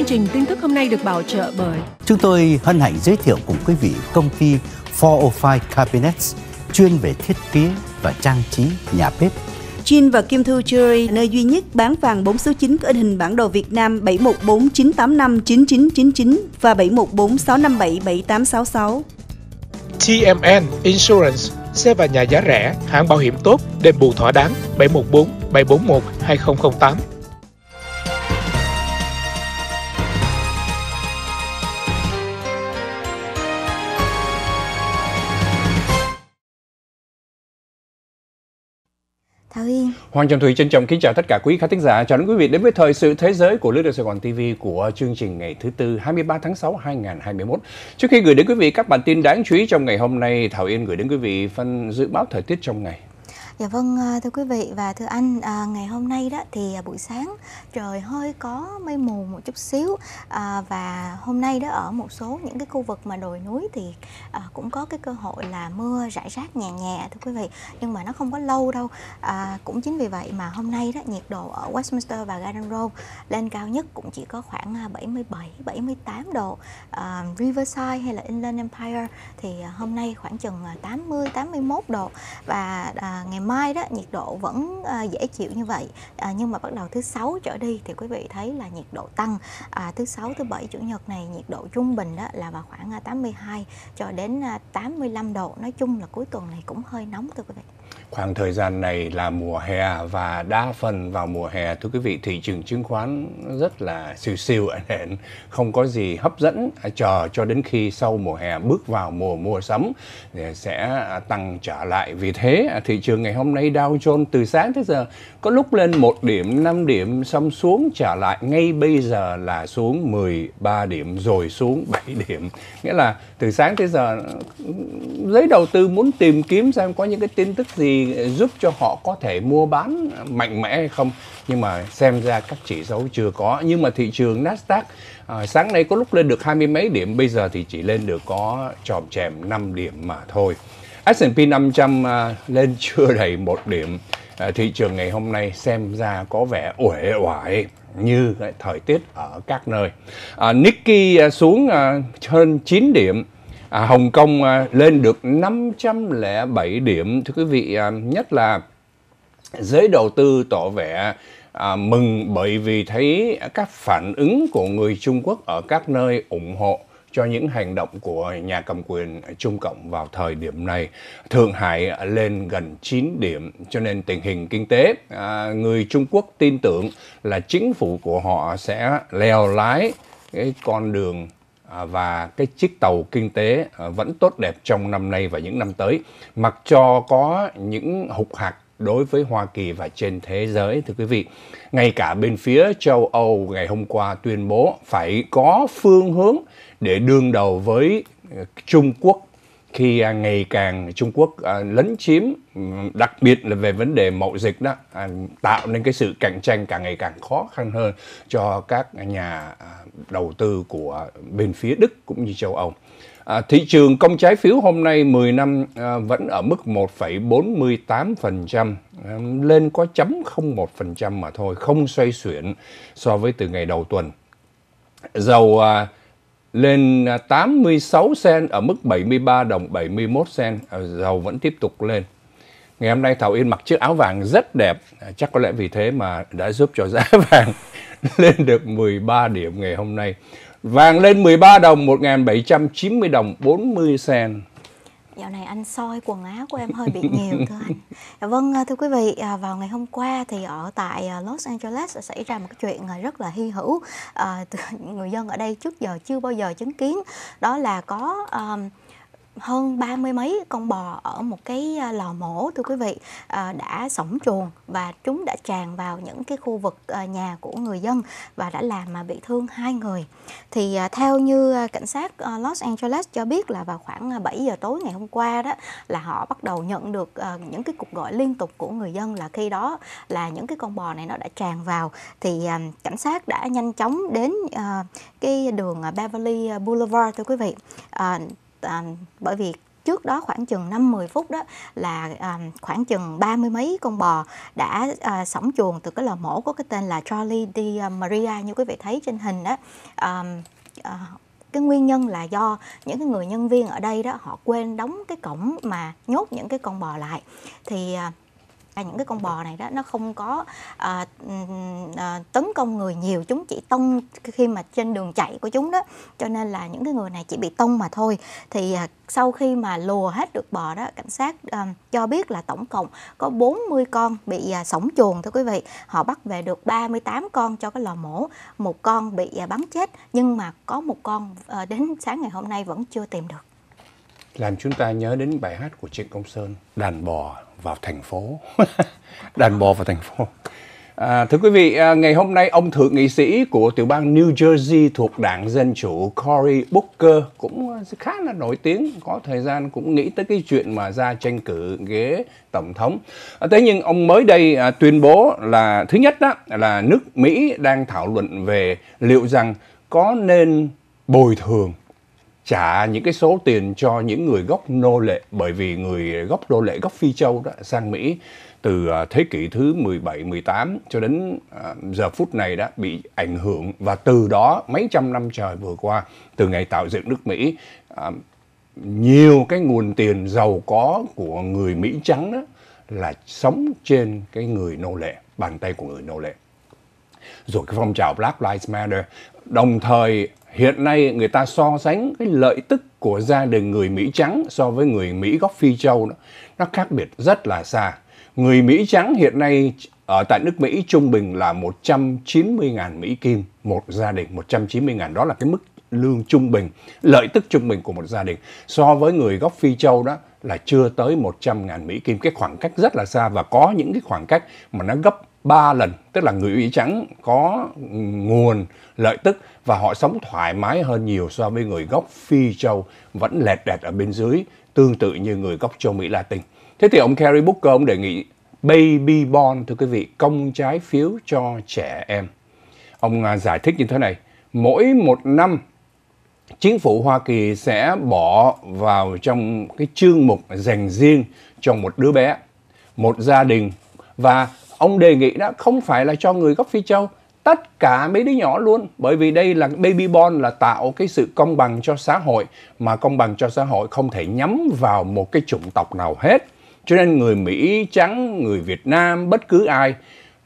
Chương trình tin tức hôm nay được bảo trợ bởi Chúng tôi hân hạnh giới thiệu cùng quý vị công ty 405 Cabinets chuyên về thiết kế và trang trí nhà bếp. Jin và Kim Thư Jewelry, nơi duy nhất bán vàng 4 số 9 có in hình bản đồ Việt Nam 7149859999 và 7146577866. TMN Insurance, xe và nhà giá rẻ, hãng bảo hiểm tốt, đền bù thỏa đáng 714 741 2008. Hoàng Trọng Thủy trân trọng kính chào tất cả quý khán thính giả. Chào đón quý vị đến với thời sự thế giới của Lưới Điện Sài Gòn TV của chương trình ngày thứ tư 23 tháng 6 2021. Trước khi gửi đến quý vị các bản tin đáng chú ý trong ngày hôm nay, Thảo Yên gửi đến quý vị phân dự báo thời tiết trong ngày. Dạ vâng, à, thưa quý vị và thưa anh, à, ngày hôm nay đó thì à, buổi sáng trời hơi có mây mù một chút xíu à, và hôm nay đó ở một số những cái khu vực mà đồi núi thì à, cũng có cái cơ hội là mưa rải rác nhẹ nhẹ thưa quý vị, nhưng mà nó không có lâu đâu. À, cũng chính vì vậy mà hôm nay đó nhiệt độ ở Westminster và Garden Road lên cao nhất cũng chỉ có khoảng 77 à, 78 độ. À, Riverside hay là Inland Empire thì hôm nay khoảng chừng 80 81 độ và à, ngày mai mai đó nhiệt độ vẫn à, dễ chịu như vậy à, nhưng mà bắt đầu thứ sáu trở đi thì quý vị thấy là nhiệt độ tăng à, thứ sáu thứ bảy chủ nhật này nhiệt độ trung bình đó là vào khoảng 82 à, cho đến 85 à, độ nói chung là cuối tuần này cũng hơi nóng thưa quý vị khoảng thời gian này là mùa hè và đa phần vào mùa hè thưa quý vị thị trường chứng khoán rất là siêu siêu ẩn hển không có gì hấp dẫn à, chờ cho đến khi sau mùa hè bước vào mùa mua sắm sẽ à, tăng trở lại vì thế à, thị trường ngày hôm nay Dow Jones từ sáng tới giờ có lúc lên một điểm 5 điểm xong xuống trở lại ngay bây giờ là xuống 13 điểm rồi xuống 7 điểm nghĩa là từ sáng tới giờ ừ, ừ, giới đầu tư muốn tìm kiếm xem có những cái tin tức gì giúp cho họ có thể mua bán mạnh mẽ hay không nhưng mà xem ra các chỉ số chưa có nhưng mà thị trường Nasdaq à, sáng nay có lúc lên được hai mươi mấy điểm bây giờ thì chỉ lên được có tròm chèm 5 điểm mà thôi S&P 500 à, lên chưa đầy một điểm à, thị trường ngày hôm nay xem ra có vẻ uể oải như thời tiết ở các nơi à, Nikkei à, xuống à, hơn 9 điểm à, Hồng Kông à, lên được 507 điểm thưa quý vị à, nhất là giới đầu tư tỏ vẻ à, mừng bởi vì thấy các phản ứng của người Trung Quốc ở các nơi ủng hộ cho những hành động của nhà cầm quyền Trung Cộng vào thời điểm này. Thượng Hải lên gần 9 điểm, cho nên tình hình kinh tế, à, người Trung Quốc tin tưởng là chính phủ của họ sẽ leo lái cái con đường À, và cái chiếc tàu kinh tế à, vẫn tốt đẹp trong năm nay và những năm tới mặc cho có những hục hạc đối với Hoa Kỳ và trên thế giới thưa quý vị. Ngay cả bên phía châu Âu ngày hôm qua tuyên bố phải có phương hướng để đương đầu với à, Trung Quốc khi à, ngày càng Trung Quốc à, lấn chiếm đặc biệt là về vấn đề mậu dịch đó à, tạo nên cái sự cạnh tranh càng ngày càng khó khăn hơn cho các nhà đầu tư của bên phía Đức cũng như châu Âu. thị trường công trái phiếu hôm nay 10 năm vẫn ở mức 1,48%, lên có chấm 0,1% mà thôi, không xoay chuyển so với từ ngày đầu tuần. Dầu lên 86 à, sen ở mức 73 đồng 71 sen, à, dầu vẫn tiếp tục lên. Ngày hôm nay Thảo Yên mặc chiếc áo vàng rất đẹp, à, chắc có lẽ vì thế mà đã giúp cho giá vàng lên được 13 điểm ngày hôm nay. Vàng lên 13 đồng 1.790 đồng 40 sen. Dạo này anh soi quần áo của em hơi bị nhiều thưa anh. Dạ, vâng à, thưa quý vị, à, vào ngày hôm qua thì ở tại à, Los Angeles xảy ra một cái chuyện rất là hy hữu. À, người dân ở đây trước giờ chưa bao giờ chứng kiến đó là có um, hơn ba mươi mấy con bò ở một cái à, lò mổ thưa quý vị à, đã sổng chuồng và chúng đã tràn vào những cái khu vực à, nhà của người dân và đã làm mà bị thương hai người. Thì theo như cảnh sát Los Angeles cho biết là vào khoảng 7 giờ tối ngày hôm qua đó là họ bắt đầu nhận được những cái cuộc gọi liên tục của người dân là khi đó là những cái con bò này nó đã tràn vào thì cảnh sát đã nhanh chóng đến cái đường Beverly Boulevard thưa quý vị à, bởi vì trước đó khoảng chừng 5-10 phút đó là à, khoảng chừng ba mươi mấy con bò đã à, sổng chuồng từ cái lò mổ có cái tên là Charlie Di à, Maria như quý vị thấy trên hình đó à, à, cái nguyên nhân là do những cái người nhân viên ở đây đó họ quên đóng cái cổng mà nhốt những cái con bò lại thì à, là những cái con bò này đó nó không có à, à, tấn công người nhiều chúng chỉ tông khi mà trên đường chạy của chúng đó cho nên là những cái người này chỉ bị tông mà thôi thì à, sau khi mà lùa hết được bò đó cảnh sát à, cho biết là tổng cộng có 40 con bị à, sổng chuồng thưa quý vị họ bắt về được 38 con cho cái lò mổ một con bị à, bắn chết nhưng mà có một con à, đến sáng ngày hôm nay vẫn chưa tìm được làm chúng ta nhớ đến bài hát của Trịnh Công Sơn đàn bò vào thành phố đàn bò vào thành phố À, thưa quý vị, à, ngày hôm nay ông thượng nghị sĩ của tiểu bang New Jersey thuộc đảng Dân Chủ Cory Booker cũng à, khá là nổi tiếng, có thời gian cũng nghĩ tới cái chuyện mà ra tranh cử ghế tổng thống. À, thế nhưng ông mới đây à, tuyên bố là thứ nhất đó là nước Mỹ đang thảo luận về liệu rằng có nên bồi thường trả những cái số tiền cho những người gốc nô lệ bởi vì người gốc nô lệ gốc Phi Châu đó sang Mỹ từ à, thế kỷ thứ 17, 18 cho đến à, giờ phút này đã bị ảnh hưởng và từ đó mấy trăm năm trời vừa qua từ ngày tạo dựng nước Mỹ à, nhiều cái nguồn tiền giàu có của người Mỹ trắng đó là sống trên cái người nô lệ, bàn tay của người nô lệ. Rồi cái phong trào Black Lives Matter đồng thời hiện nay người ta so sánh cái lợi tức của gia đình người Mỹ trắng so với người Mỹ gốc Phi Châu đó, nó khác biệt rất là xa. Người Mỹ trắng hiện nay ở tại nước Mỹ trung bình là 190.000 Mỹ Kim một gia đình, 190.000 đó là cái mức lương trung bình, lợi tức trung bình của một gia đình so với người gốc Phi Châu đó là chưa tới 100.000 Mỹ Kim, cái khoảng cách rất là xa và có những cái khoảng cách mà nó gấp ba lần tức là người Mỹ trắng có nguồn lợi tức và họ sống thoải mái hơn nhiều so với người gốc Phi châu vẫn lẹt đẹt ở bên dưới tương tự như người gốc châu Mỹ Latin. Thế thì ông Kerry Booker ông đề nghị baby bond thưa quý vị công trái phiếu cho trẻ em. Ông à, giải thích như thế này, mỗi một năm chính phủ Hoa Kỳ sẽ bỏ vào trong cái chương mục dành riêng cho một đứa bé, một gia đình và ông đề nghị đó không phải là cho người gốc Phi Châu tất cả mấy đứa nhỏ luôn bởi vì đây là baby bond là tạo cái sự công bằng cho xã hội mà công bằng cho xã hội không thể nhắm vào một cái chủng tộc nào hết cho nên người Mỹ trắng người Việt Nam bất cứ ai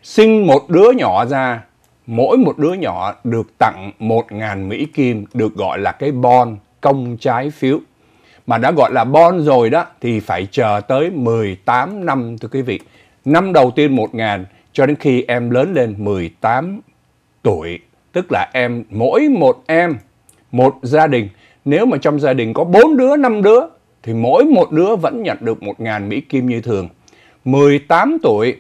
sinh một đứa nhỏ ra mỗi một đứa nhỏ được tặng một ngàn Mỹ Kim được gọi là cái bond công trái phiếu mà đã gọi là bond rồi đó thì phải chờ tới 18 năm thưa quý vị năm đầu tiên 1000 cho đến khi em lớn lên 18 tuổi. Tức là em, mỗi một em, một gia đình, nếu mà trong gia đình có 4 đứa, 5 đứa, thì mỗi một đứa vẫn nhận được 1.000 Mỹ Kim như thường. 18 tuổi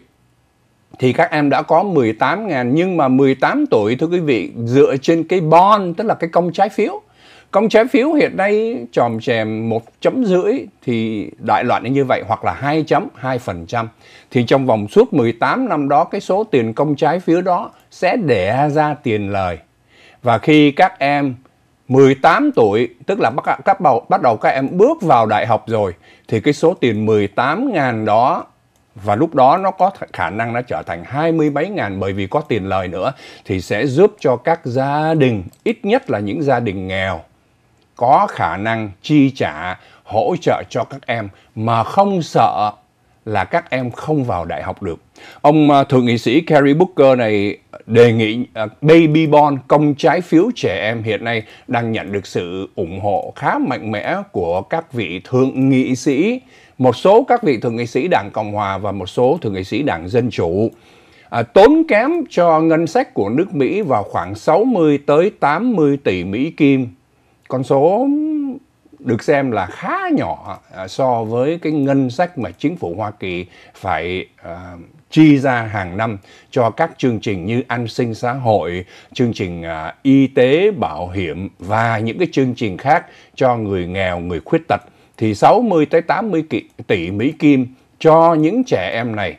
thì các em đã có 18.000 nhưng mà 18 tuổi thưa quý vị dựa trên cái bond tức là cái công trái phiếu Công trái phiếu hiện nay tròm chèm một chấm rưỡi thì đại loại như vậy hoặc là 2 chấm 2%. Thì trong vòng suốt 18 năm đó cái số tiền công trái phiếu đó sẽ đẻ ra tiền lời. Và khi các em 18 tuổi, tức là bắt, các bầu, bắt đầu các em bước vào đại học rồi, thì cái số tiền 18 ngàn đó và lúc đó nó có khả năng nó trở thành hai mươi mấy ngàn bởi vì có tiền lời nữa thì sẽ giúp cho các gia đình ít nhất là những gia đình nghèo có khả năng chi trả hỗ trợ cho các em mà không sợ là các em không vào đại học được. Ông à, thượng nghị sĩ Kerry Booker này đề nghị à, baby bond công trái phiếu trẻ em hiện nay đang nhận được sự ủng hộ khá mạnh mẽ của các vị thượng nghị sĩ, một số các vị thượng nghị sĩ Đảng Cộng hòa và một số thượng nghị sĩ Đảng Dân chủ. À, tốn kém cho ngân sách của nước Mỹ vào khoảng 60 tới 80 tỷ Mỹ kim con số được xem là khá nhỏ à, so với cái ngân sách mà chính phủ Hoa Kỳ phải uh, chi ra hàng năm cho các chương trình như an sinh xã hội, chương trình uh, y tế, bảo hiểm và những cái chương trình khác cho người nghèo, người khuyết tật thì 60 tới 80 tỷ Mỹ kim cho những trẻ em này.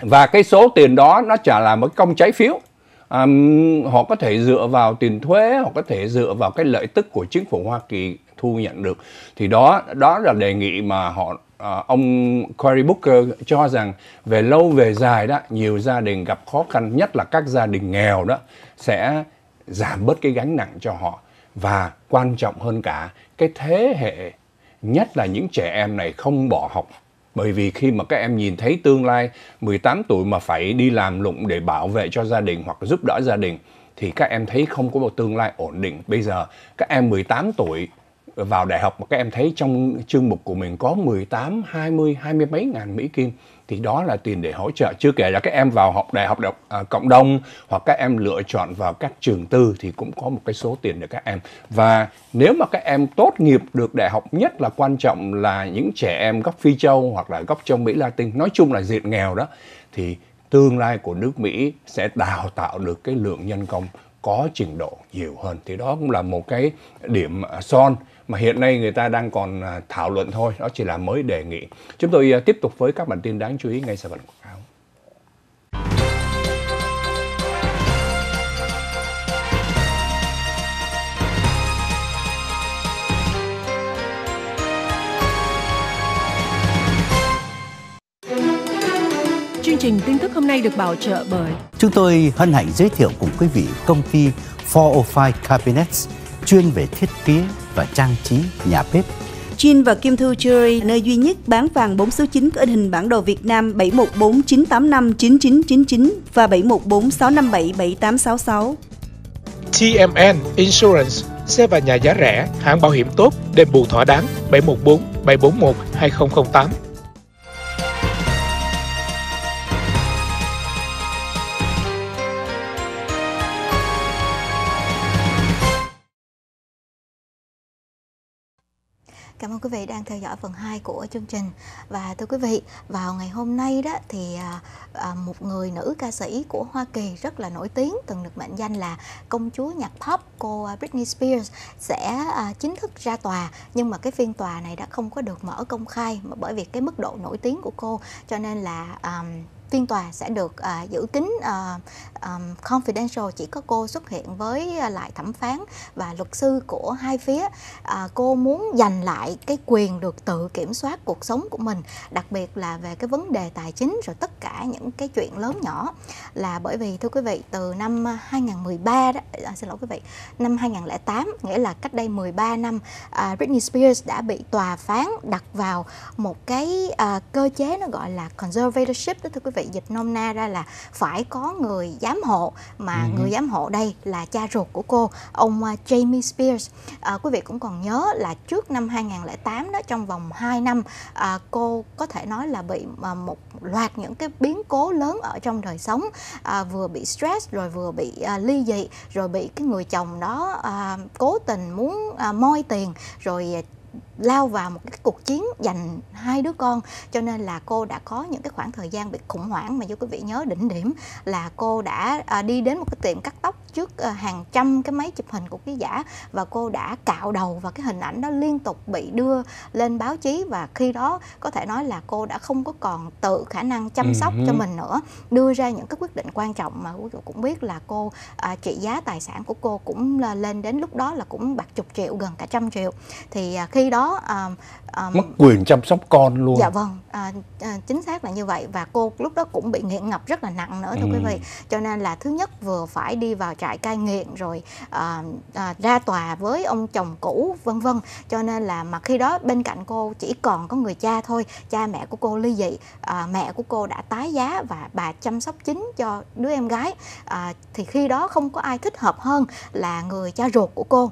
Và cái số tiền đó nó trả là một công trái phiếu um, họ có thể dựa vào tiền thuế họ có thể dựa vào cái lợi tức của chính phủ hoa kỳ thu nhận được thì đó đó là đề nghị mà họ À, ông Cory Booker cho rằng về lâu về dài đó nhiều gia đình gặp khó khăn nhất là các gia đình nghèo đó sẽ giảm bớt cái gánh nặng cho họ và quan trọng hơn cả cái thế hệ nhất là những trẻ em này không bỏ học bởi vì khi mà các em nhìn thấy tương lai 18 tuổi mà phải đi làm lụng để bảo vệ cho gia đình hoặc giúp đỡ gia đình thì các em thấy không có một tương lai ổn định. Bây giờ các em 18 tuổi vào đại học mà các em thấy trong chương mục của mình có 18, 20, 20 mấy ngàn Mỹ Kim thì đó là tiền để hỗ trợ chưa kể là các em vào học đại học đọc à, cộng đồng hoặc các em lựa chọn vào các trường tư thì cũng có một cái số tiền để các em và nếu mà các em tốt nghiệp được đại học nhất là quan trọng là những trẻ em gốc phi châu hoặc là gốc châu mỹ latin nói chung là diện nghèo đó thì tương lai của nước mỹ sẽ đào tạo được cái lượng nhân công có trình độ nhiều hơn thì đó cũng là một cái điểm à, son mà hiện nay người ta đang còn à, thảo luận thôi, đó chỉ là mới đề nghị. Chúng tôi à, tiếp tục với các bản tin đáng chú ý ngay sau bản quảng cáo. Chương trình tin tức hôm nay được bảo trợ bởi Chúng tôi hân hạnh giới thiệu cùng quý vị công ty 405 Cabinets chuyên về thiết kế và trang trí nhà bếp. Jin và Kim Thư Jewelry, nơi duy nhất bán vàng 4 số 9 có in hình bản đồ Việt Nam 7149859999 và 7146577866. TMN Insurance, xe và nhà giá rẻ, hãng bảo hiểm tốt, đền bù thỏa đáng 714 741 2008. Cảm ơn quý vị đang theo dõi phần 2 của chương trình và thưa quý vị vào ngày hôm nay đó thì à, à, một người nữ ca sĩ của Hoa Kỳ rất là nổi tiếng từng được mệnh danh là công chúa nhạc pop cô à, Britney Spears sẽ chính thức ra tòa nhưng mà cái phiên tòa này đã không có được mở công khai bởi vì cái mức độ nổi tiếng của cô cho nên là phiên tòa sẽ được uh, giữ kín uh, um, confidential chỉ có cô xuất hiện với lại thẩm phán và luật sư của hai phía uh, cô muốn giành lại cái quyền được tự kiểm soát cuộc sống của mình đặc biệt là về cái vấn đề tài chính rồi tất cả những cái chuyện lớn nhỏ là bởi vì thưa quý vị từ năm 2013 đó à, xin lỗi quý vị năm 2008 nghĩa là cách đây 13 năm uh, Britney Spears đã bị tòa phán đặt vào một cái uh, cơ chế nó gọi là conservatorship đó thưa quý vị dịch nôm na ra là phải có người giám hộ mà ừ. người giám hộ đây là cha ruột của cô ông à, Jamie Spears à, quý vị cũng còn nhớ là trước năm 2008 đó trong vòng 2 năm à, cô có thể nói là bị mà một loạt những cái biến cố lớn ở trong đời sống à, vừa bị stress rồi vừa bị à, ly dị rồi bị cái người chồng đó à, cố tình muốn à, moi tiền rồi lao vào một cái cuộc chiến dành hai đứa con cho nên là cô đã có những cái khoảng thời gian bị khủng hoảng mà như quý vị nhớ đỉnh điểm là cô đã à, đi đến một cái tiệm cắt tóc trước à, hàng trăm cái máy chụp hình của ký giả và cô đã cạo đầu và cái hình ảnh đó liên tục bị đưa lên báo chí và khi đó có thể nói là cô đã không có còn tự khả năng chăm sóc ừ. cho mình nữa đưa ra những cái quyết định quan trọng mà quý vị cũng biết là cô à, trị giá tài sản của cô cũng lên đến lúc đó là cũng bạc chục triệu gần cả trăm triệu thì à, khi đó có um, à, um, mất quyền chăm sóc con luôn dạ vâng à, à, chính xác là như vậy và cô lúc đó cũng bị nghiện ngập rất là nặng nữa thưa ừ. quý vị cho nên là thứ nhất vừa phải đi vào trại cai nghiện rồi à, à, ra tòa với ông chồng cũ vân vân cho nên là mà khi đó bên cạnh cô chỉ còn có người cha thôi cha mẹ của cô ly dị à, mẹ của cô đã tái giá và bà chăm sóc chính cho đứa em gái à, thì khi đó không có ai thích hợp hơn là người cha ruột của cô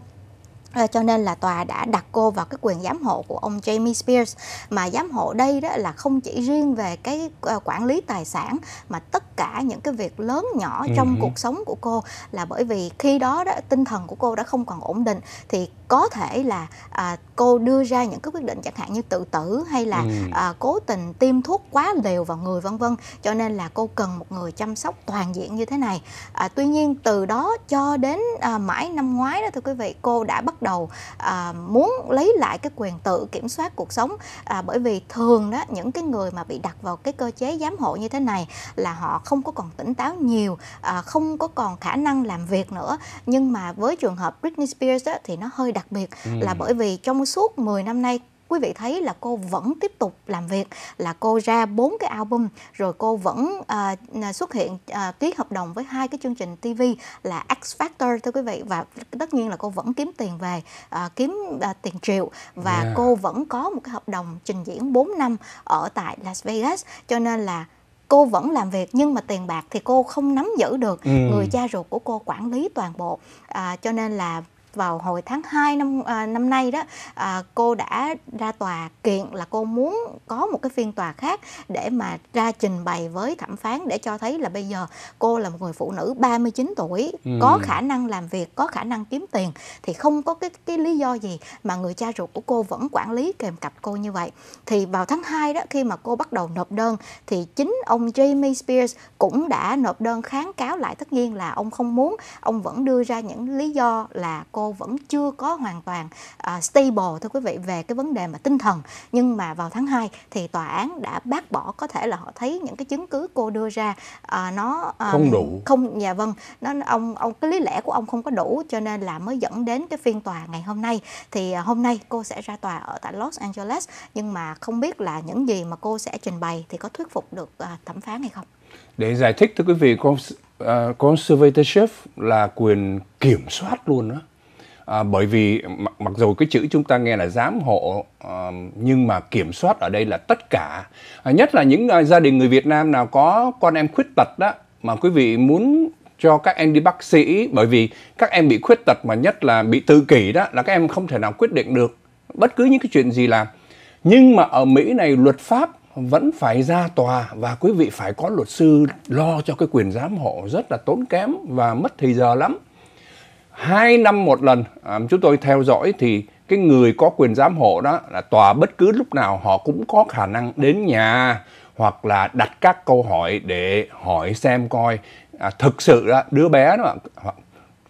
Ờ, cho nên là tòa đã đặt cô vào cái quyền giám hộ của ông Jamie Spears mà giám hộ đây đó là không chỉ riêng về cái ờ, quản lý tài sản mà tất cả những cái việc lớn nhỏ trong ừ. cuộc sống của cô là bởi vì khi đó đó tinh thần của cô đã không còn ổn định thì có thể là à, cô đưa ra những cái quyết định chẳng hạn như tự tử hay là ừ. à, cố tình tiêm thuốc quá liều vào người vân vân cho nên là cô cần một người chăm sóc toàn diện như thế này à, tuy nhiên từ đó cho đến à, mãi năm ngoái đó thưa quý vị cô đã bắt đầu à, muốn lấy lại cái quyền tự kiểm soát cuộc sống à, bởi vì thường đó những cái người mà bị đặt vào cái cơ chế giám hộ như thế này là họ không có còn tỉnh táo nhiều à, không có còn khả năng làm việc nữa nhưng mà với trường hợp Britney Spears đó, thì nó hơi đặc biệt ừ. là bởi vì trong suốt 10 năm nay quý vị thấy là cô vẫn tiếp tục làm việc là cô ra bốn cái album rồi cô vẫn à, à xuất hiện à, ký hợp đồng với hai cái chương trình TV là X Factor thưa quý vị và tất nhiên là cô vẫn kiếm tiền về à, kiếm à, tiền triệu và yeah. cô vẫn có một cái hợp đồng trình diễn 4 năm ở tại Las Vegas cho nên là cô vẫn làm việc nhưng mà tiền bạc thì cô không nắm giữ được ừ. người cha ruột của cô quản lý toàn bộ à, cho nên là vào hồi tháng 2 năm à, năm nay đó à, cô đã ra tòa kiện là cô muốn có một cái phiên tòa khác để mà ra trình bày với thẩm phán để cho thấy là bây giờ cô là một người phụ nữ 39 tuổi ừ. có khả năng làm việc có khả năng kiếm tiền thì không có cái cái lý do gì mà người cha ruột của cô vẫn quản lý kèm cặp cô như vậy thì vào tháng 2 đó khi mà cô bắt đầu nộp đơn thì chính ông Jamie Spears cũng đã nộp đơn kháng cáo lại tất nhiên là ông không muốn ông vẫn đưa ra những lý do là cô vẫn chưa có hoàn toàn uh, stable thưa quý vị về cái vấn đề mà tinh thần nhưng mà vào tháng 2 thì tòa án đã bác bỏ có thể là họ thấy những cái chứng cứ cô đưa ra uh, nó uh, không đủ không nhà dạ vâng nó ông ông cái lý lẽ của ông không có đủ cho nên là mới dẫn đến cái phiên tòa ngày hôm nay thì uh, hôm nay cô sẽ ra tòa ở tại Los Angeles nhưng mà không biết là những gì mà cô sẽ trình bày thì có thuyết phục được uh, thẩm phán hay không để giải thích thưa quý vị con uh, conservatorship là quyền kiểm soát luôn đó À, bởi vì mặc, mặc dù cái chữ chúng ta nghe là giám hộ à, nhưng mà kiểm soát ở đây là tất cả à, nhất là những à, gia đình người Việt Nam nào có con em khuyết tật đó mà quý vị muốn cho các em đi bác sĩ bởi vì các em bị khuyết tật mà nhất là bị tự kỷ đó là các em không thể nào quyết định được bất cứ những cái chuyện gì làm nhưng mà ở Mỹ này luật pháp vẫn phải ra tòa và quý vị phải có luật sư lo cho cái quyền giám hộ rất là tốn kém và mất thời giờ lắm 2 năm một lần à, chúng tôi theo dõi thì cái người có quyền giám hộ đó là tòa bất cứ lúc nào họ cũng có khả năng đến nhà hoặc là đặt các câu hỏi để hỏi xem coi à, thực sự đó đứa bé đó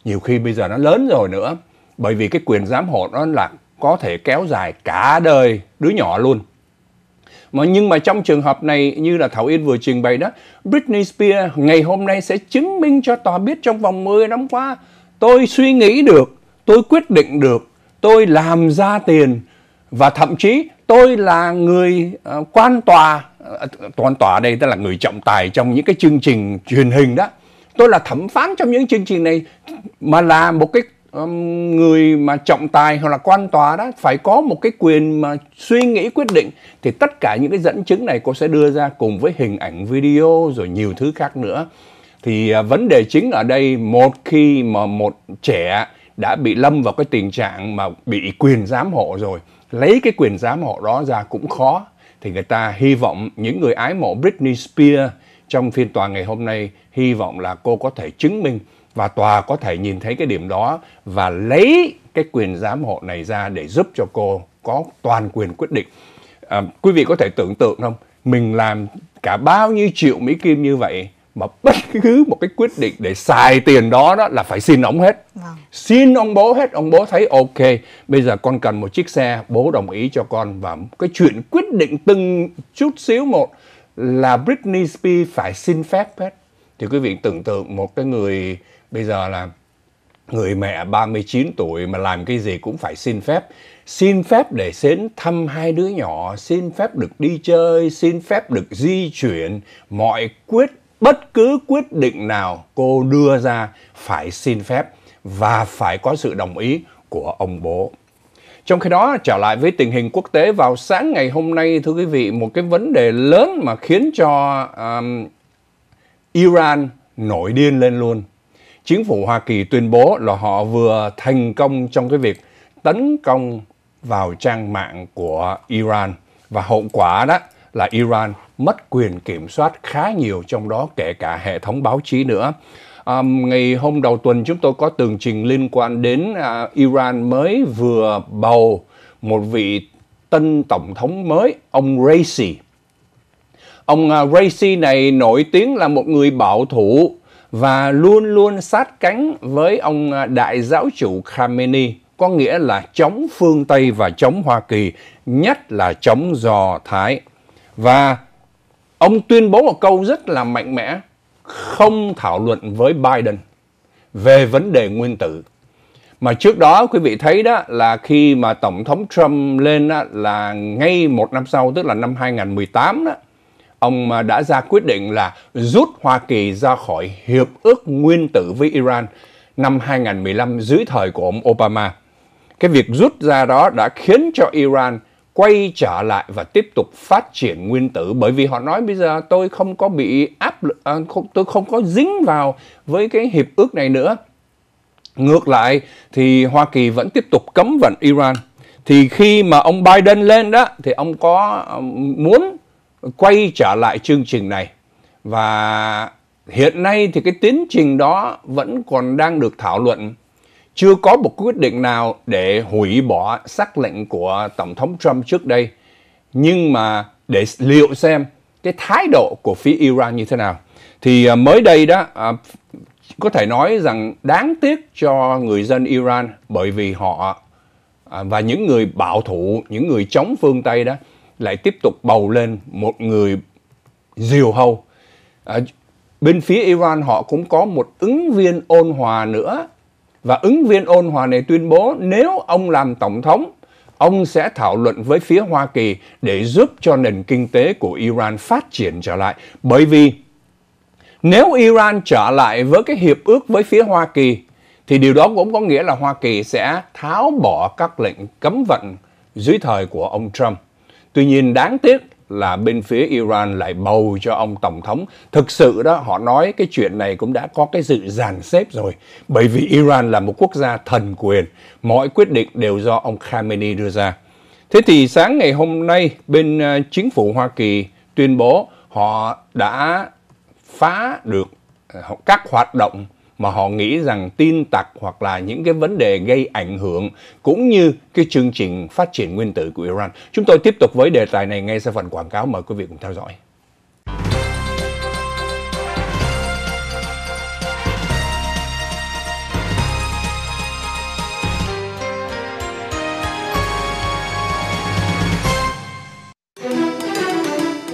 nhiều khi bây giờ nó lớn rồi nữa bởi vì cái quyền giám hộ nó là có thể kéo dài cả đời đứa nhỏ luôn mà nhưng mà trong trường hợp này như là Thảo Yên vừa trình bày đó Britney Spears ngày hôm nay sẽ chứng minh cho tòa biết trong vòng 10 năm qua tôi suy nghĩ được tôi quyết định được tôi làm ra tiền và thậm chí tôi là người ờ, quan tòa uh, quan tòa đây tức là người trọng tài trong những cái chương trình truyền hình đó tôi là thẩm phán trong những chương trình này mà là một cái người mà trọng tài hoặc là quan tòa đó phải có một cái quyền mà suy nghĩ quyết định thì tất cả những cái dẫn chứng này cô sẽ đưa ra cùng với hình ảnh video rồi nhiều thứ khác nữa thì à, vấn đề chính ở đây một khi mà một trẻ đã bị lâm vào cái tình trạng mà bị quyền giám hộ rồi lấy cái quyền giám hộ đó ra cũng khó thì người ta hy vọng những người ái mộ Britney Spears trong phiên tòa ngày hôm nay hy vọng là cô có thể chứng minh và tòa có thể nhìn thấy cái điểm đó và lấy cái quyền giám hộ này ra để giúp cho cô có toàn quyền quyết định. À, quý vị có thể tưởng tượng không? Mình làm cả bao nhiêu triệu Mỹ Kim như vậy mà bất cứ một cái quyết định để xài tiền đó đó là phải xin ông hết vâng. xin ông bố hết ông bố thấy ok bây giờ con cần một chiếc xe bố đồng ý cho con và cái chuyện quyết định từng chút xíu một là Britney Spears phải xin phép hết thì quý vị tưởng tượng một cái người bây giờ là người mẹ 39 tuổi mà làm cái gì cũng phải xin phép xin phép để đến thăm hai đứa nhỏ xin phép được đi chơi xin phép được di chuyển mọi quyết bất cứ quyết định nào cô đưa ra phải xin phép và phải có sự đồng ý của ông bố. Trong khi đó, trở lại với tình hình quốc tế vào sáng ngày hôm nay, thưa quý vị, một cái vấn đề lớn mà khiến cho um, Iran nổi điên lên luôn. Chính phủ Hoa Kỳ tuyên bố là họ vừa thành công trong cái việc tấn công vào trang mạng của Iran và hậu quả đó là Iran mất quyền kiểm soát khá nhiều trong đó kể cả hệ thống báo chí nữa. À, ngày hôm đầu tuần chúng tôi có tường trình liên quan đến à, Iran mới vừa bầu một vị tân tổng thống mới, ông Raisi. Ông à, Raisi này nổi tiếng là một người bảo thủ và luôn luôn sát cánh với ông à, đại giáo chủ Khamenei, có nghĩa là chống phương Tây và chống Hoa Kỳ, nhất là chống giò Thái. Và Ông tuyên bố một câu rất là mạnh mẽ, không thảo luận với Biden về vấn đề nguyên tử. Mà trước đó quý vị thấy đó là khi mà Tổng thống Trump lên đó, là ngay một năm sau, tức là năm 2018 đó, ông à, đã ra quyết định là rút Hoa Kỳ ra khỏi hiệp ước nguyên tử với Iran năm 2015 dưới thời của ông Obama. Cái việc rút ra đó đã khiến cho Iran quay trở lại và tiếp tục phát triển nguyên tử bởi vì họ nói bây giờ tôi không có bị áp à, không, tôi không có dính vào với cái hiệp ước này nữa. Ngược lại thì Hoa Kỳ vẫn tiếp tục cấm vận Iran. Thì khi mà ông Biden lên đó thì ông có muốn quay trở lại chương trình này và hiện nay thì cái tiến trình đó vẫn còn đang được thảo luận chưa có một quyết định nào để hủy bỏ sắc lệnh của Tổng thống Trump trước đây. Nhưng mà để liệu xem cái thái độ của phía Iran như thế nào. Thì à, mới đây đó, à, có thể nói rằng đáng tiếc cho người dân Iran bởi vì họ à, và những người bảo thủ, những người chống phương Tây đó lại tiếp tục bầu lên một người diều hâu. bên phía Iran họ cũng có một ứng viên ôn hòa nữa và ứng viên ôn hòa này tuyên bố nếu ông làm tổng thống, ông sẽ thảo luận với phía Hoa Kỳ để giúp cho nền kinh tế của Iran phát triển trở lại. Bởi vì nếu Iran trở lại với cái hiệp ước với phía Hoa Kỳ, thì điều đó cũng có nghĩa là Hoa Kỳ sẽ tháo bỏ các lệnh cấm vận dưới thời của ông Trump. Tuy nhiên đáng tiếc là bên phía Iran lại bầu cho ông tổng thống. Thực sự đó họ nói cái chuyện này cũng đã có cái sự dàn xếp rồi. Bởi vì Iran là một quốc gia thần quyền, mọi quyết định đều do ông Khamenei đưa ra. Thế thì sáng ngày hôm nay bên ờ, chính phủ Hoa Kỳ tuyên bố họ đã phá được ờ, các hoạt động mà họ nghĩ rằng tin tặc hoặc là những cái vấn đề gây ảnh hưởng cũng như cái chương trình phát triển nguyên tử của Iran. Chúng tôi tiếp tục với đề tài này ngay sau phần quảng cáo mời quý vị cùng theo dõi.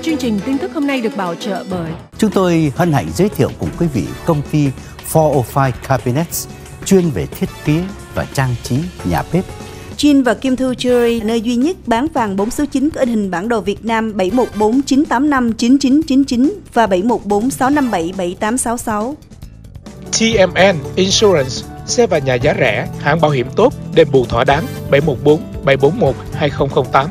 Chương trình tin tức hôm nay được bảo trợ bởi Chúng tôi hân hạnh giới thiệu cùng quý vị công ty 405 Cabinets chuyên về thiết kế và trang trí nhà bếp. Jin và Kim Thu Jewelry, nơi duy nhất bán vàng 4 số 9 có in hình bản đồ Việt Nam 7149859999 và 7146577866. TMN Insurance, xe và nhà giá rẻ, hãng bảo hiểm tốt, đền bù thỏa đáng 714 741 2008.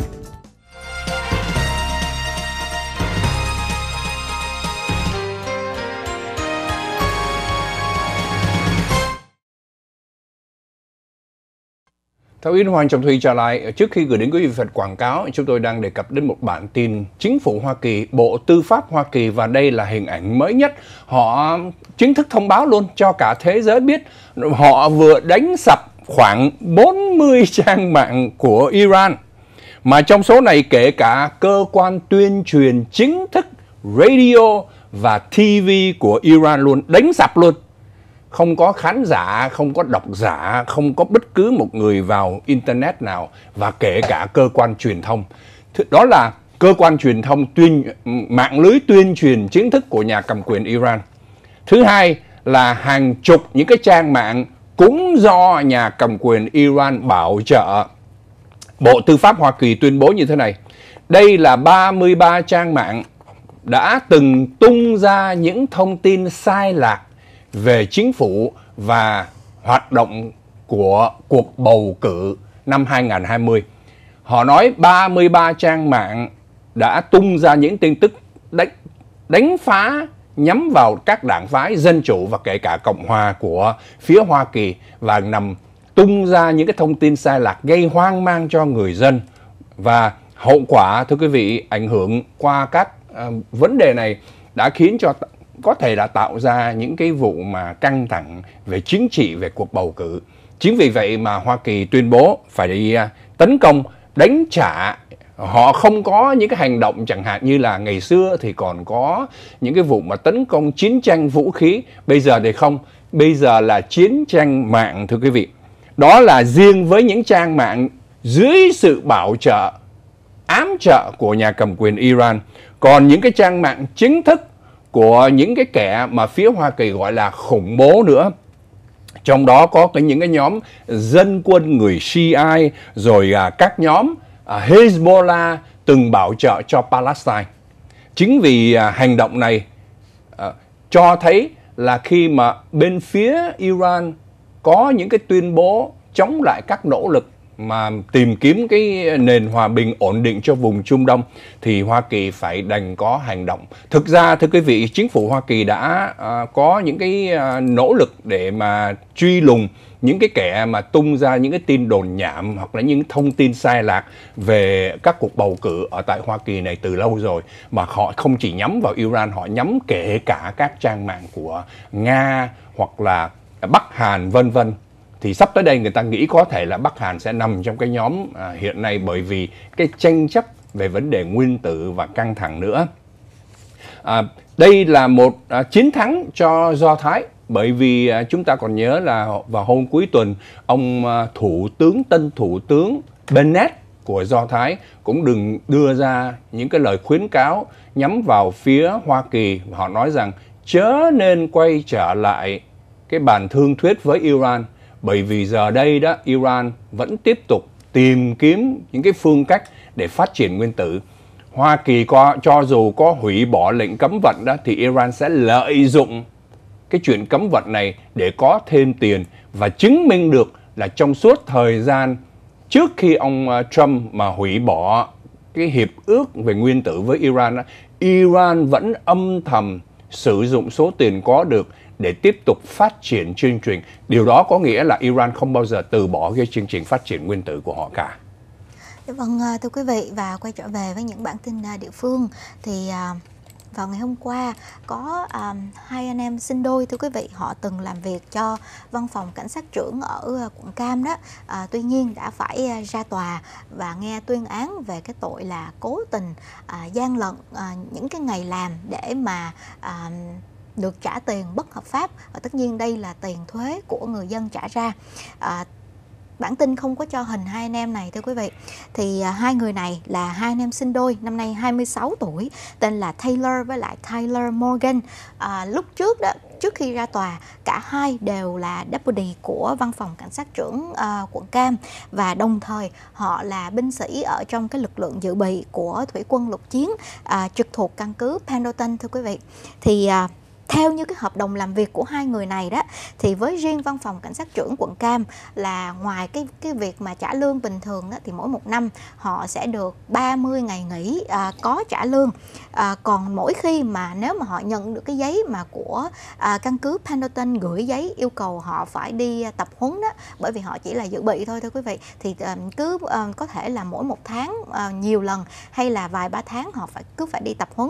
Thảo Yến Hoàng Trọng Thùy trả lại, trước khi gửi đến quý vị phần quảng cáo, chúng tôi đang đề cập đến một bản tin Chính phủ Hoa Kỳ, Bộ Tư pháp Hoa Kỳ và đây là hình ảnh mới nhất. Họ chính thức thông báo luôn cho cả thế giới biết họ vừa đánh sập khoảng 40 trang mạng của Iran. Mà trong số này kể cả cơ quan tuyên truyền chính thức, radio và TV của Iran luôn, đánh sập luôn không có khán giả, không có độc giả, không có bất cứ một người vào internet nào và kể cả cơ quan truyền thông. Đó là cơ quan truyền thông tuyên mạng lưới tuyên truyền chính thức của nhà cầm quyền Iran. Thứ hai là hàng chục những cái trang mạng cũng do nhà cầm quyền Iran bảo trợ. Bộ Tư pháp Hoa Kỳ tuyên bố như thế này. Đây là 33 trang mạng đã từng tung ra những thông tin sai lạc về chính phủ và hoạt động của cuộc bầu cử năm 2020. Họ nói 33 trang mạng đã tung ra những tin tức đánh, đánh phá nhắm vào các đảng phái dân chủ và kể cả Cộng hòa của phía Hoa Kỳ và nằm tung ra những cái thông tin sai lạc gây hoang mang cho người dân và hậu quả thưa quý vị ảnh hưởng qua các uh, vấn đề này đã khiến cho có thể đã tạo ra những cái vụ mà căng thẳng về chính trị về cuộc bầu cử. Chính vì vậy mà Hoa Kỳ tuyên bố phải đi à, tấn công, đánh trả họ không có những cái hành động chẳng hạn như là ngày xưa thì còn có những cái vụ mà tấn công chiến tranh vũ khí bây giờ thì không bây giờ là chiến tranh mạng thưa quý vị đó là riêng với những trang mạng dưới sự bảo trợ ám trợ của nhà cầm quyền Iran còn những cái trang mạng chính thức của những cái kẻ mà phía Hoa Kỳ gọi là khủng bố nữa trong đó có cái những cái nhóm dân quân người Shiite rồi à, các nhóm à, Hezbollah từng bảo trợ cho Palestine. Chính vì à, hành động này à, cho thấy là khi mà bên phía Iran có những cái tuyên bố chống lại các nỗ lực mà tìm kiếm cái nền hòa bình ổn định cho vùng Trung Đông thì Hoa Kỳ phải đành có hành động. Thực ra thưa quý vị, chính phủ Hoa Kỳ đã à, có những cái à, nỗ lực để mà truy lùng những cái kẻ mà tung ra những cái tin đồn nhảm hoặc là những thông tin sai lạc về các cuộc bầu cử ở tại Hoa Kỳ này từ lâu rồi mà họ không chỉ nhắm vào Iran họ nhắm kể cả các trang mạng của Nga hoặc là Bắc Hàn vân vân thì sắp tới đây người ta nghĩ có thể là Bắc Hàn sẽ nằm trong cái nhóm à, hiện nay bởi vì cái tranh chấp về vấn đề nguyên tử và căng thẳng nữa. À, đây là một à, chiến thắng cho Do Thái bởi vì à, chúng ta còn nhớ là vào hôm cuối tuần ông à, thủ tướng tân thủ tướng Bennett của Do Thái cũng đừng đưa ra những cái lời khuyến cáo nhắm vào phía Hoa Kỳ và họ nói rằng chớ nên quay trở lại cái bản thương thuyết với Iran bởi vì giờ đây đó Iran vẫn tiếp tục tìm kiếm những cái phương cách để phát triển nguyên tử. Hoa Kỳ có, cho dù có hủy bỏ lệnh cấm vận đó thì Iran sẽ lợi dụng cái chuyện cấm vận này để có thêm tiền và chứng minh được là trong suốt thời gian trước khi ông ờ, Trump mà hủy bỏ cái hiệp ước về nguyên tử với Iran đó, Iran vẫn âm thầm sử dụng số tiền có được để tiếp tục phát triển chương trình. Điều đó có nghĩa là Iran không bao giờ từ bỏ cái chương trình phát triển nguyên tử của họ cả. Dạ vâng, à, thưa quý vị và quay trở về với những bản tin à, địa phương thì à, vào ngày hôm qua có um, hai anh em sinh đôi thưa quý vị họ từng làm việc cho văn phòng cảnh sát trưởng ở uh, quận cam đó à, tuy nhiên đã phải uh, ra tòa và nghe tuyên án về cái tội là cố tình uh, gian lận uh, những cái ngày làm để mà uh, được trả tiền bất hợp pháp và tất nhiên đây là tiền thuế của người dân trả ra à, bản tin không có cho hình hai anh em này thưa quý vị. Thì à, hai người này là hai anh em sinh đôi, năm nay 26 tuổi, tên là Taylor với lại Tyler Morgan. À, lúc trước đó trước khi ra tòa, cả hai đều là deputy của văn phòng cảnh sát trưởng à, quận Cam và đồng thời họ là binh sĩ ở trong cái lực lượng dự bị của thủy quân lục chiến à, trực thuộc căn cứ Pendleton thưa quý vị. Thì à, theo như cái hợp đồng làm việc của hai người này đó thì với riêng văn phòng cảnh sát trưởng quận Cam là ngoài cái cái việc mà trả lương bình thường đó, thì mỗi một năm họ sẽ được 30 ngày nghỉ à, có trả lương à, còn mỗi khi mà nếu mà họ nhận được cái giấy mà của à, căn cứ Pendleton gửi giấy yêu cầu họ phải đi à, tập huấn đó bởi vì họ chỉ là dự bị thôi thưa quý vị thì à, cứ à, có thể là mỗi một tháng à, nhiều lần hay là vài ba tháng họ phải cứ phải đi tập huấn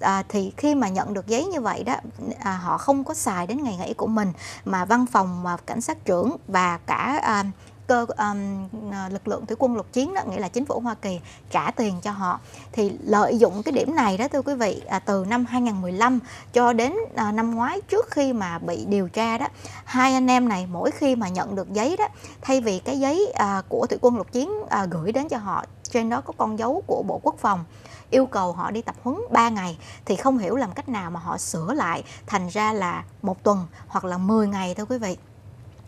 à, thì khi mà nhận được giấy như vậy đó à, họ không có xài đến ngày nghỉ của mình mà văn phòng mà cảnh sát trưởng và cả à, cơ um, lực lượng thủy quân lục chiến đó nghĩa là chính phủ Hoa Kỳ trả tiền cho họ thì lợi dụng cái điểm này đó thưa quý vị à, từ năm 2015 cho đến à, năm ngoái trước khi mà bị điều tra đó hai anh em này mỗi khi mà nhận được giấy đó thay vì cái giấy à, của thủy quân lục chiến à, gửi đến cho họ trên đó có con dấu của Bộ Quốc phòng yêu cầu họ đi tập huấn 3 ngày thì không hiểu làm cách nào mà họ sửa lại thành ra là một tuần hoặc là 10 ngày thôi quý vị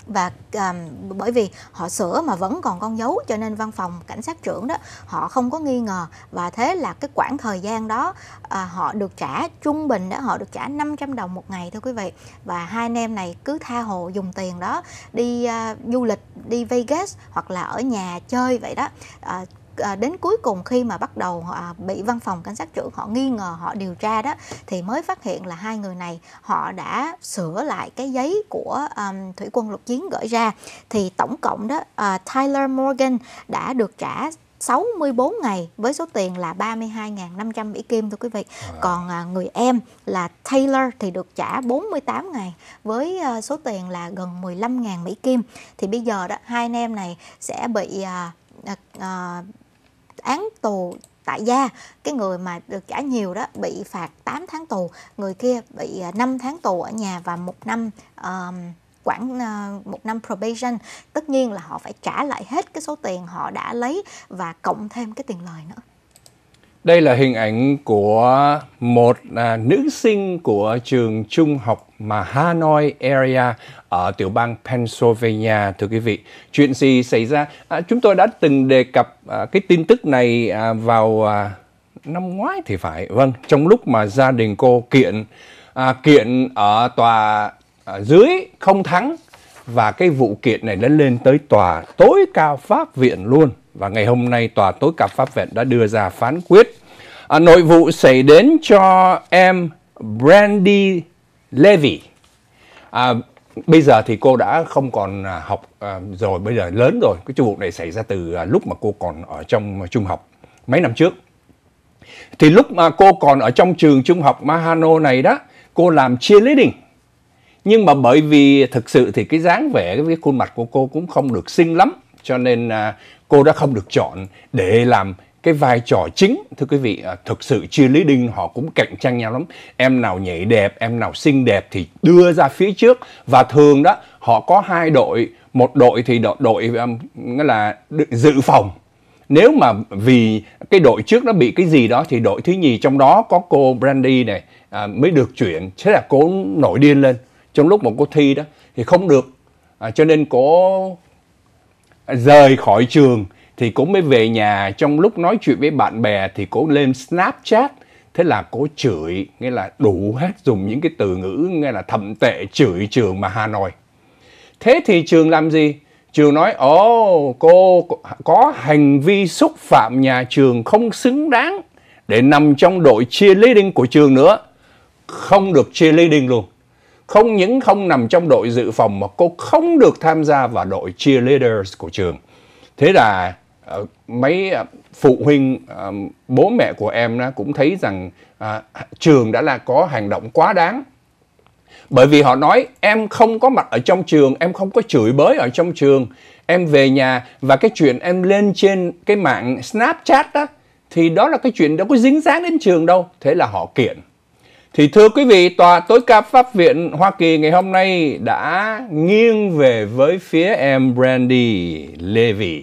và um, bởi vì họ sửa mà vẫn còn con dấu cho nên văn phòng cảnh sát trưởng đó họ không có nghi ngờ và thế là cái khoảng thời gian đó à, họ được trả trung bình đó họ được trả 500 đồng một ngày thôi quý vị và hai anh em này cứ tha hồ dùng tiền đó đi à, du lịch đi Vegas hoặc là ở nhà chơi vậy đó à, à, đến cuối cùng khi mà bắt đầu à, bị văn phòng cảnh sát trưởng họ nghi ngờ họ điều tra đó thì mới phát hiện là hai người này họ đã sửa lại cái giấy của à, thủy quân lục chiến gửi ra thì tổng cộng đó à, Tyler Morgan đã được trả 64 ngày với số tiền là 32.500 Mỹ Kim thưa quý vị. Còn à, người em là Taylor thì được trả 48 ngày với à, số tiền là gần 15.000 Mỹ Kim. Thì bây giờ đó hai anh em này sẽ bị à, à, à án tù tại gia cái người mà được trả nhiều đó bị phạt 8 tháng tù người kia bị 5 à, tháng tù ở nhà và một năm um, quản uh, một năm probation tất nhiên là họ phải trả lại hết cái số tiền họ đã lấy và cộng thêm cái tiền lời nữa đây là hình ảnh của một à, nữ sinh của trường trung học mà Hanoi area ở tiểu bang Pennsylvania thưa quý vị. Chuyện gì xảy ra? À, chúng tôi đã từng đề cập à, cái tin tức này à, vào à, năm ngoái thì phải. Vâng, trong lúc mà gia đình cô kiện à, kiện ở tòa à, dưới không thắng và cái vụ kiện này đã lên tới tòa tối cao pháp viện luôn và ngày hôm nay tòa tối cao pháp viện đã đưa ra phán quyết à, nội vụ xảy đến cho em Brandy Levy à, bây giờ thì cô đã không còn à, học à, rồi bây giờ lớn rồi cái vụ này xảy ra từ à, lúc mà cô còn ở trong trung học mấy năm trước thì lúc mà cô còn ở trong trường trung học Mahano này đó cô làm cheerleading nhưng mà bởi vì thực sự thì cái dáng vẻ cái khuôn mặt của cô cũng không được xinh lắm cho nên cô đã không được chọn để làm cái vai trò chính thưa quý vị à, thực sự chia lý cheerleading họ cũng cạnh tranh nhau lắm em nào nhảy đẹp em nào xinh đẹp thì đưa ra phía trước và thường đó họ có hai đội một đội thì đội, đội à, là dự phòng nếu mà vì cái đội trước nó bị cái gì đó thì đội thứ nhì trong đó có cô Brandy này à, mới được chuyển thế là cô nổi điên lên trong lúc một cô thi đó thì không được à, cho nên cô rời khỏi trường thì cô mới về nhà trong lúc nói chuyện với bạn bè thì cô lên Snapchat thế là cô chửi nghĩa là đủ hết dùng những cái từ ngữ nghe là thậm tệ chửi trường mà Hà Nội thế thì trường làm gì trường nói ồ cô có hành vi xúc phạm nhà trường không xứng đáng để nằm trong đội chia cheerleading của trường nữa không được chia cheerleading luôn không những không nằm trong đội dự phòng mà cô không được tham gia vào đội cheerleaders của trường thế là Ờ, mấy ờ, phụ huynh ờ, bố mẹ của em nó cũng thấy rằng à, trường đã là có hành động quá đáng bởi vì họ nói em không có mặt ở trong trường em không có chửi bới ở trong trường em về nhà và cái chuyện em lên trên cái mạng snapchat đó thì đó là cái chuyện đâu có dính dáng đến trường đâu thế là họ kiện thì thưa quý vị, Tòa tối cao Pháp viện Hoa Kỳ ngày hôm nay đã nghiêng về với phía em Brandy Levy.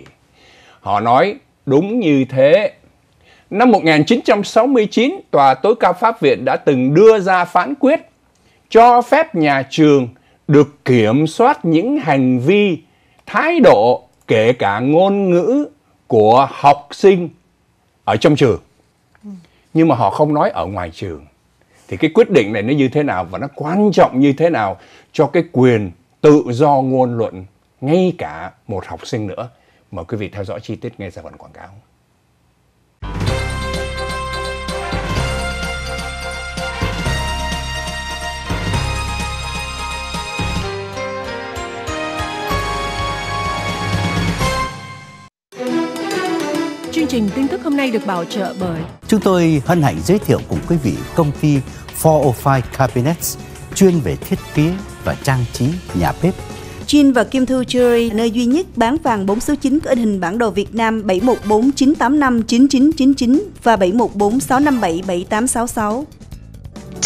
Họ nói đúng như thế. Năm 1969, Tòa Tối cao Pháp viện đã từng đưa ra phán quyết cho phép nhà trường được kiểm soát những hành vi, thái độ, kể cả ngôn ngữ của học sinh ở trong trường. Nhưng mà họ không nói ở ngoài trường. Thì cái quyết định này nó như thế nào và nó quan trọng như thế nào cho cái quyền tự do ngôn luận ngay cả một học sinh nữa Mời quý vị theo dõi chi tiết ngay sau phần quảng cáo. Chương trình tin tức hôm nay được bảo trợ bởi Chúng tôi hân hạnh giới thiệu cùng quý vị công ty 405 Cabinets chuyên về thiết kế và trang trí nhà bếp Chin và Kim Thu Jewelry, nơi duy nhất bán vàng 4 số 9 có in hình bản đồ Việt Nam 7149859999 và 7146577866.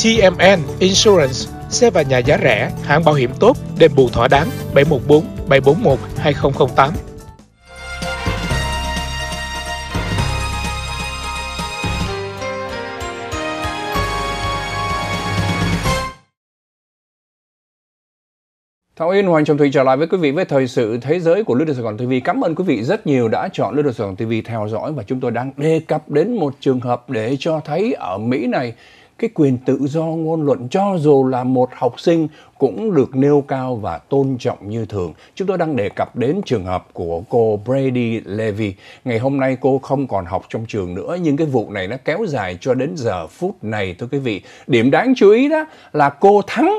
TMN Insurance, xe và nhà giá rẻ, hãng bảo hiểm tốt, đền bù thỏa đáng 714 741 2008. Thảo Yên Hoành Trọng Thủy trở lại với quý vị với thời sự thế giới của Lưu Đô Sài Gòn TV. Cảm ơn quý vị rất nhiều đã chọn Lưu Đô Sài Gòn TV theo dõi và chúng tôi đang đề cập đến một trường hợp để cho thấy ở Mỹ này cái quyền tự do ngôn luận cho dù là một học sinh cũng được nêu cao và tôn trọng như thường. Chúng tôi đang đề cập đến trường hợp của cô Brady Levy. Ngày hôm nay cô không còn học trong trường nữa nhưng cái vụ này nó kéo dài cho đến giờ phút này thưa quý vị. Điểm đáng chú ý đó là cô thắng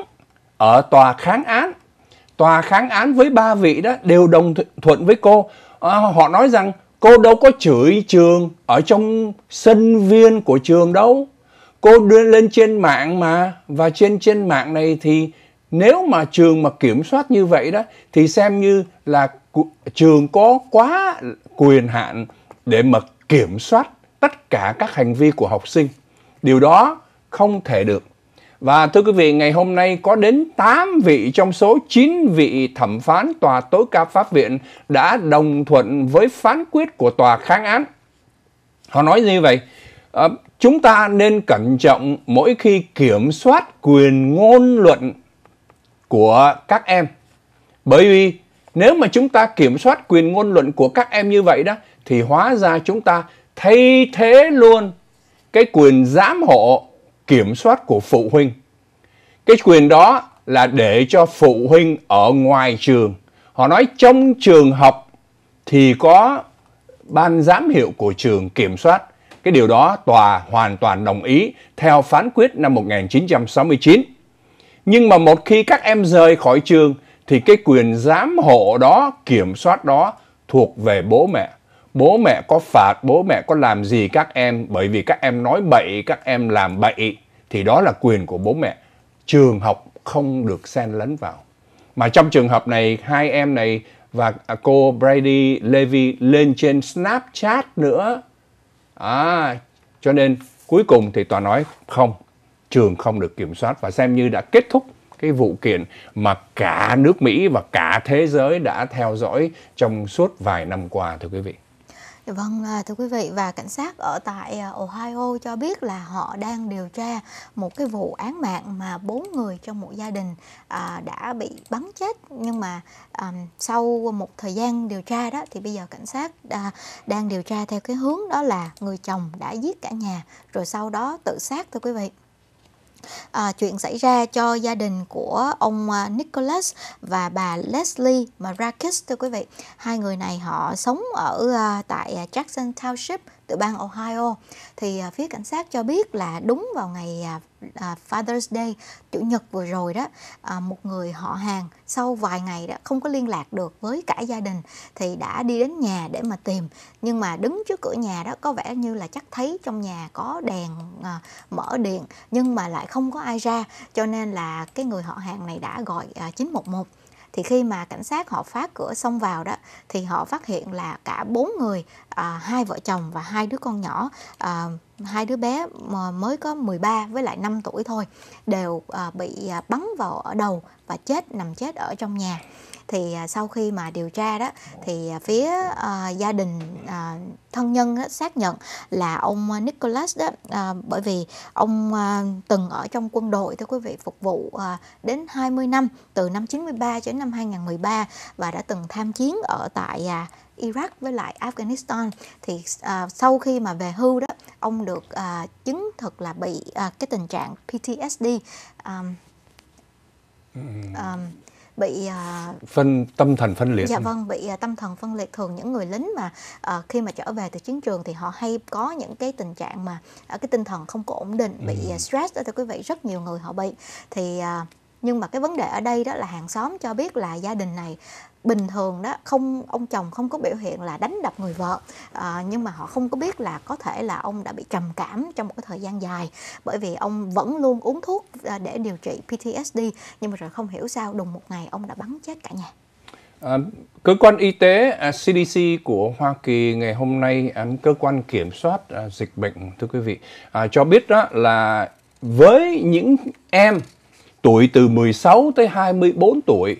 ở tòa kháng án tòa kháng án với ba vị đó đều đồng thuận với cô à, họ nói rằng cô đâu có chửi trường ở trong sân viên của trường đâu cô đưa lên trên mạng mà và trên trên mạng này thì nếu mà trường mà kiểm soát như vậy đó thì xem như là trường có quá quyền hạn để mà kiểm soát tất cả các hành vi của học sinh điều đó không thể được và thưa quý vị, ngày hôm nay có đến 8 vị trong số 9 vị thẩm phán tòa tối cao pháp viện đã đồng thuận với phán quyết của tòa kháng án. Họ nói như vậy, ờ, chúng ta nên cẩn trọng mỗi khi kiểm soát quyền ngôn luận của các em. Bởi vì nếu mà chúng ta kiểm soát quyền ngôn luận của các em như vậy đó, thì hóa ra chúng ta thay thế luôn cái quyền giám hộ kiểm soát của phụ huynh. Cái quyền đó là để cho phụ huynh ở ngoài trường. Họ nói trong trường học thì có ban giám hiệu của trường kiểm soát. Cái điều đó tòa hoàn toàn đồng ý theo phán quyết năm 1969. Nhưng mà một khi các em rời khỏi trường thì cái quyền giám hộ đó, kiểm soát đó thuộc về bố mẹ bố mẹ có phạt, bố mẹ có làm gì các em bởi vì các em nói bậy, các em làm bậy thì đó là quyền của bố mẹ. Trường học không được xen lấn vào. Mà trong trường hợp này hai em này và cô Brady Levy lên trên Snapchat nữa. À, cho nên cuối cùng thì tòa nói không, trường không được kiểm soát và xem như đã kết thúc cái vụ kiện mà cả nước Mỹ và cả thế giới đã theo dõi trong suốt vài năm qua thưa quý vị. Vâng, à, thưa quý vị và cảnh sát ở tại à, Ohio cho biết là họ đang điều tra một cái vụ án mạng mà bốn người trong một gia đình à, đã bị bắn chết nhưng mà à, sau một thời gian điều tra đó thì bây giờ cảnh sát à, đang điều tra theo cái hướng đó là người chồng đã giết cả nhà rồi sau đó tự sát thưa quý vị à, chuyện xảy ra cho gia đình của ông à, Nicholas và bà Leslie Marakis thưa quý vị. Hai người này họ sống ở à, tại à, Jackson Township, từ bang Ohio thì à, phía cảnh sát cho biết là đúng vào ngày à, à, Father's Day chủ nhật vừa rồi đó một người họ hàng sau vài ngày đó không có liên lạc được với cả gia đình thì đã đi đến nhà để mà tìm nhưng mà đứng trước cửa nhà đó có vẻ như là chắc thấy trong nhà có đèn mở điện nhưng mà lại không có ai ra cho nên là cái người họ hàng này đã gọi 911 thì khi mà cảnh sát họ phá cửa xông vào đó thì họ phát hiện là cả bốn người à, hai vợ chồng và hai đứa con nhỏ à, hai đứa bé mới có 13 với lại 5 tuổi thôi đều à, bị à, bắn vào ở đầu và chết nằm chết ở trong nhà thì à, sau khi mà điều tra đó thì à, phía uh, gia đình uh, thân nhân á, xác nhận là ông Nicholas đó à, bởi vì ông à, từng ở trong quân đội thưa quý vị phục vụ à, đến 20 năm từ năm 93 cho đến năm 2013 và đã từng tham chiến ở tại à, Iraq với lại Afghanistan thì à, sau khi mà về hưu đó ông được à, chứng thực là bị à, cái tình trạng PTSD um, um, ừ bị uh, phân tâm thần phân liệt dạ vâng bị uh, tâm thần phân liệt thường những người lính mà uh, khi mà trở về từ chiến trường thì họ hay có những cái tình trạng mà uh, cái tinh thần không có ổn định bị uh, stress đó thưa quý vị rất nhiều người họ bị thì uh, nhưng mà cái vấn đề ở đây đó là hàng xóm cho biết là gia đình này bình thường đó không ông chồng không có biểu hiện là đánh đập người vợ à, nhưng mà họ không có biết là có thể là ông đã bị trầm cảm trong một cái thời gian dài bởi vì ông vẫn luôn uống thuốc à, để điều trị PTSD nhưng mà rồi không hiểu sao đùng một ngày ông đã bắn chết cả nhà. À, cơ quan y tế à, CDC của Hoa Kỳ ngày hôm nay à, cơ quan kiểm soát à, dịch bệnh thưa quý vị à, cho biết đó là với những em tuổi từ 16 tới 24 tuổi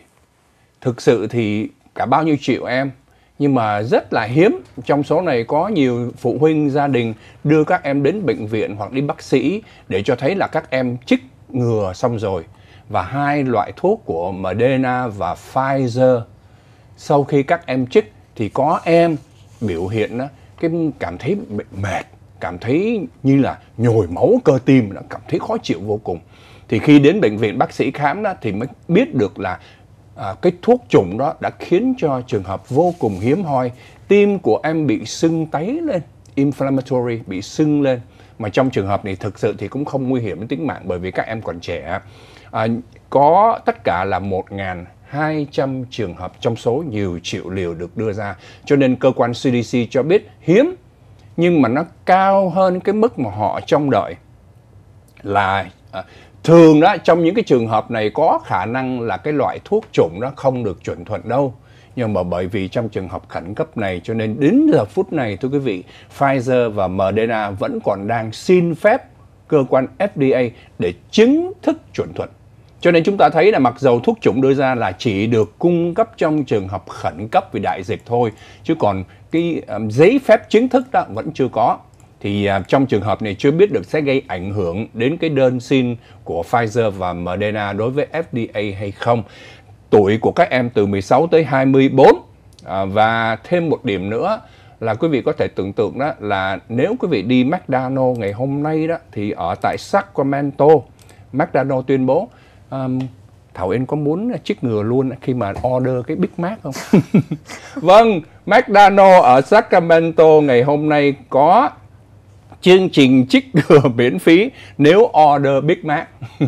thực sự thì cả bao nhiêu triệu em nhưng mà rất là hiếm trong số này có nhiều phụ huynh gia đình đưa các em đến bệnh viện hoặc đi bác sĩ để cho thấy là các em chích ngừa xong rồi và hai loại thuốc của Moderna và Pfizer sau khi các em chích thì có em biểu hiện đó, cái cảm thấy mệt cảm thấy như là nhồi máu cơ tim cảm thấy khó chịu vô cùng thì khi đến bệnh viện bác sĩ khám đó thì mới biết được là à, cái thuốc chủng đó đã khiến cho trường hợp vô cùng hiếm hoi tim của em bị sưng tấy lên inflammatory bị sưng lên mà trong trường hợp này thực sự thì cũng không nguy hiểm đến tính mạng bởi vì các em còn trẻ à, có tất cả là 1.200 trường hợp trong số nhiều triệu liều được đưa ra cho nên cơ quan CDC cho biết hiếm nhưng mà nó cao hơn cái mức mà họ trông đợi là à, thường đó trong những cái trường hợp này có khả năng là cái loại thuốc chủng đó không được chuẩn thuận đâu nhưng mà bởi vì trong trường hợp khẩn cấp này cho nên đến giờ phút này thưa quý vị Pfizer và Moderna vẫn còn đang xin phép cơ quan FDA để chứng thức chuẩn thuận cho nên chúng ta thấy là mặc dầu thuốc chủng đưa ra là chỉ được cung cấp trong trường hợp khẩn cấp vì đại dịch thôi, chứ còn cái giấy phép chính thức đó vẫn chưa có thì à, trong trường hợp này chưa biết được sẽ gây ảnh hưởng đến cái đơn xin của Pfizer và Moderna đối với FDA hay không. Tuổi của các em từ 16 tới 24 à, và thêm một điểm nữa là quý vị có thể tưởng tượng đó là nếu quý vị đi McDonald's ngày hôm nay đó thì ở tại Sacramento McDonald's tuyên bố um, Thảo Yên có muốn chích ngừa luôn khi mà order cái Big Mac không? vâng, McDonald ở Sacramento ngày hôm nay có chương trình chích ngừa miễn phí nếu order Big Mac.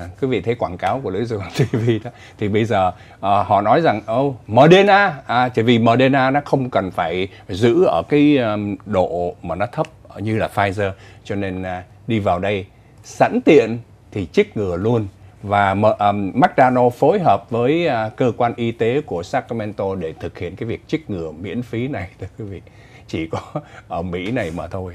À, quý vị thấy quảng cáo của lưỡi dầu TV đó thì bây giờ à, họ nói rằng ô oh, Moderna à, chỉ vì Moderna nó không cần phải giữ ở cái um, độ mà nó thấp như là Pfizer cho nên à, đi vào đây sẵn tiện thì chích ngừa luôn và um, McDonald phối hợp với uh, cơ quan y tế của Sacramento để thực hiện cái việc chích ngừa miễn phí này thưa quý vị chỉ có ở Mỹ này mà thôi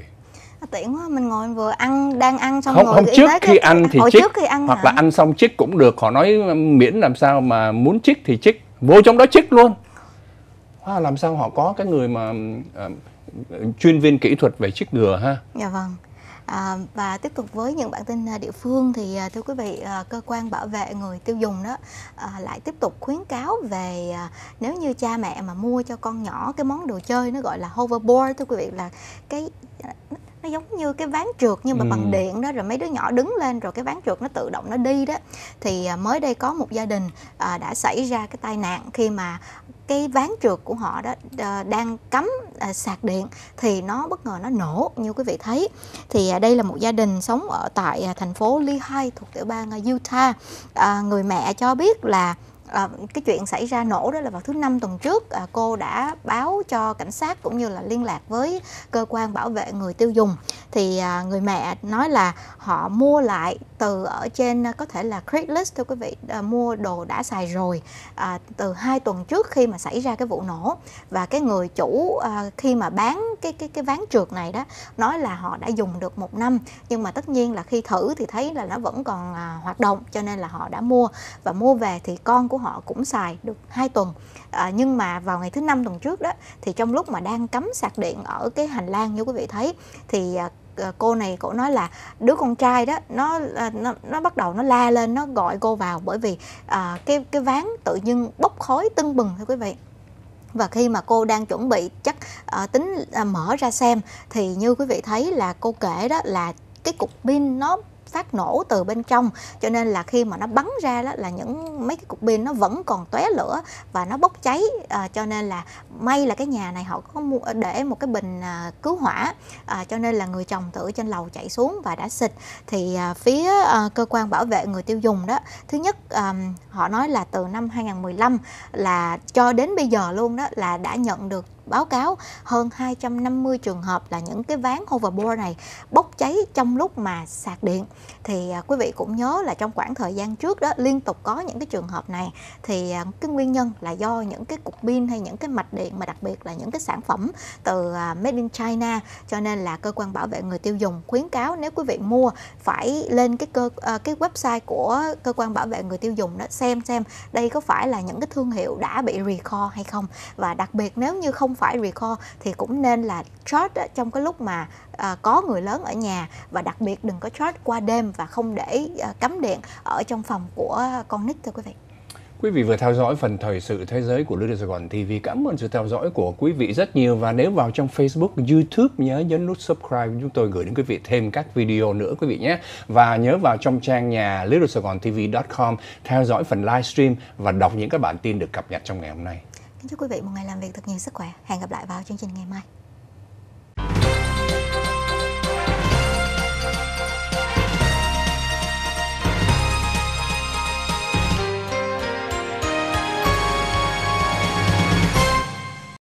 tiện quá mình ngồi vừa ăn đang ăn xong không, rồi không trước khi ăn thì chích trước khi ăn hoặc hả? là ăn xong chích cũng được họ nói miễn làm sao mà muốn chích thì chích vô trong đó chích luôn à, làm sao họ có cái người mà uh, chuyên viên kỹ thuật về chích ngừa ha dạ vâng À, và tiếp tục với những bản tin à, địa phương thì à, thưa quý vị à, cơ quan bảo vệ người tiêu dùng đó lại tiếp tục khuyến cáo về nếu như cha mẹ mà mua cho con nhỏ cái món đồ chơi nó gọi là hoverboard thưa quý vị là cái nó giống như cái ván trượt nhưng mà ừ. bằng điện đó rồi mấy đứa nhỏ đứng lên rồi cái ván trượt nó tự động nó đi đó thì à, mới đây có một gia đình à, đã xảy ra cái tai nạn khi mà cái ván trượt của họ đó à, đang cắm à, sạc điện thì nó bất ngờ nó nổ như quý vị thấy thì à, đây là một gia đình sống ở tại à, thành phố Lehigh thuộc tiểu bang à, Utah à, người mẹ cho biết là à, cái chuyện xảy ra nổ đó là vào thứ năm tuần trước à, cô đã báo cho cảnh sát cũng như là liên lạc với cơ quan bảo vệ người tiêu dùng thì à, người mẹ nói là họ mua lại từ ở trên à, có thể là Craigslist thưa quý vị à, mua đồ đã xài rồi à, từ hai tuần trước khi mà xảy ra cái vụ nổ và cái người chủ à, khi mà bán cái cái cái ván trượt này đó nói là họ đã dùng được một năm nhưng mà tất nhiên là khi thử thì thấy là nó vẫn còn à, hoạt động cho nên là họ đã mua và mua về thì con của họ cũng xài được hai tuần à, nhưng mà vào ngày thứ năm tuần trước đó thì trong lúc mà đang cắm sạc điện ở cái hành lang như quý vị thấy thì à, Ờ, cô này cổ nói là đứa con trai đó nó ờ, nó, nó bắt đầu nó la lên nó gọi cô vào bởi vì à, cái cái ván tự nhiên bốc khói tưng bừng thưa quý vị và khi mà cô đang chuẩn bị chắc à, tính à, mở ra xem thì như quý vị thấy là cô kể đó là cái cục pin nó phát nổ từ bên trong cho nên là khi mà nó bắn ra đó là những mấy cái cục pin nó vẫn còn tóe lửa và nó bốc cháy à, cho nên là may là cái nhà này họ có để một cái bình à, cứu hỏa à, cho nên là người chồng tự trên lầu chạy xuống và đã xịt thì à, phía à, cơ quan bảo vệ người tiêu dùng đó thứ nhất à, họ nói là từ năm 2015 là cho đến bây giờ luôn đó là đã nhận được báo cáo hơn 250 trường hợp là những cái ván hoverboard này bốc cháy trong lúc mà sạc điện thì à, quý vị cũng nhớ là trong khoảng thời gian trước đó liên tục có những cái trường hợp này thì à, cái nguyên nhân là do những cái cục pin hay những cái mạch điện mà đặc biệt là những cái sản phẩm từ à, made in China cho nên là cơ quan bảo vệ người tiêu dùng khuyến cáo nếu quý vị mua phải lên cái cơ cái website của cơ quan bảo vệ người tiêu dùng đó xem xem đây có phải là những cái thương hiệu đã bị recall hay không và đặc biệt nếu như không phải recall thì cũng nên là chart trong cái lúc mà à, có người lớn ở nhà và đặc biệt đừng có chart qua đêm và không để à, cắm điện ở trong phòng của con nít thưa quý vị. Quý vị vừa theo dõi phần thời sự thế giới của Little Sài Gòn TV. Cảm ơn sự theo dõi của quý vị rất nhiều và nếu vào trong Facebook, YouTube nhớ nhấn nút subscribe chúng tôi gửi đến quý vị thêm các video nữa quý vị nhé. Và nhớ vào trong trang nhà littlesaigontv.com theo dõi phần livestream và đọc những các bản tin được cập nhật trong ngày hôm nay. Kính chúc quý vị một ngày làm việc thật nhiều sức khỏe. Hẹn gặp lại vào chương trình ngày mai.